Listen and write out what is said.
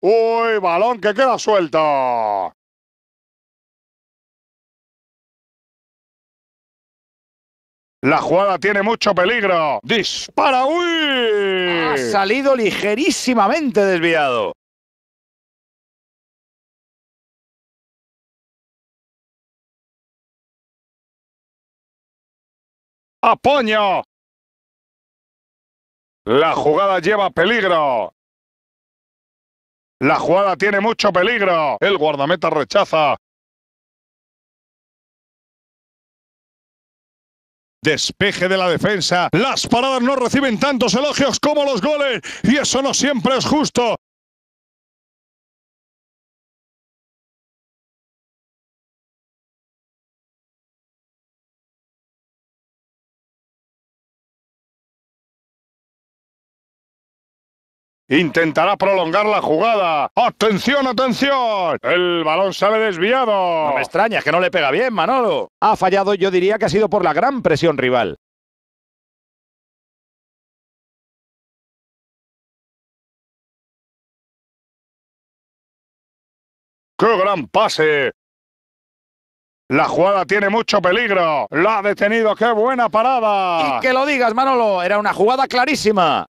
Uy, balón que queda suelto. La jugada tiene mucho peligro. Dispara, uy. Ha salido ligerísimamente desviado. ¡Apoño! La jugada lleva peligro. La jugada tiene mucho peligro. El guardameta rechaza. Despeje de la defensa. Las paradas no reciben tantos elogios como los goles. Y eso no siempre es justo. Intentará prolongar la jugada. ¡Atención, atención! El balón sale desviado. No me extraña, que no le pega bien, Manolo. Ha fallado, yo diría que ha sido por la gran presión rival. ¡Qué gran pase! La jugada tiene mucho peligro. La ha detenido. ¡Qué buena parada! Y que lo digas, Manolo. Era una jugada clarísima.